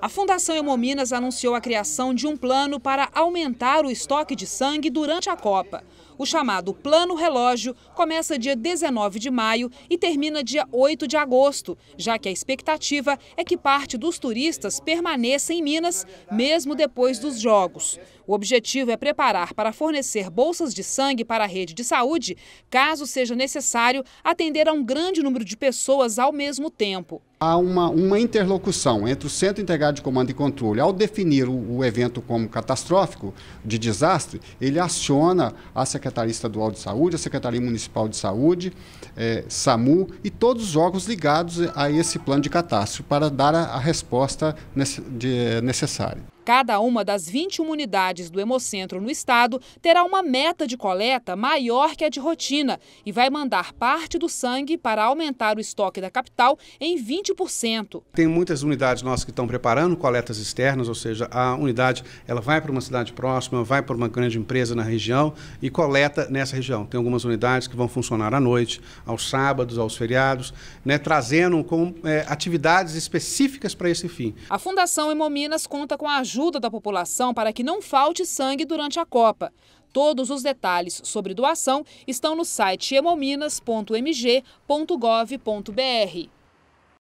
A Fundação Hemominas anunciou a criação de um plano para aumentar o estoque de sangue durante a Copa. O chamado Plano Relógio começa dia 19 de maio e termina dia 8 de agosto, já que a expectativa é que parte dos turistas permaneça em Minas, mesmo depois dos Jogos. O objetivo é preparar para fornecer bolsas de sangue para a rede de saúde, caso seja necessário atender a um grande número de pessoas ao mesmo tempo há uma, uma interlocução entre o Centro Integrado de Comando e Controle. Ao definir o, o evento como catastrófico, de desastre, ele aciona a Secretaria Estadual de Saúde, a Secretaria Municipal de Saúde, eh, SAMU e todos os órgãos ligados a esse plano de catástrofe para dar a, a resposta nesse, de, eh, necessária. Cada uma das 21 unidades do Hemocentro no estado terá uma meta de coleta maior que a de rotina e vai mandar parte do sangue para aumentar o estoque da capital em 20%. Tem muitas unidades nossas que estão preparando coletas externas, ou seja, a unidade ela vai para uma cidade próxima, vai para uma grande empresa na região e coleta nessa região. Tem algumas unidades que vão funcionar à noite, aos sábados, aos feriados, né, trazendo com é, atividades específicas para esse fim. A Fundação Hemominas conta com a ajuda ajuda da população para que não falte sangue durante a Copa. Todos os detalhes sobre doação estão no site hemominas.mg.gov.br.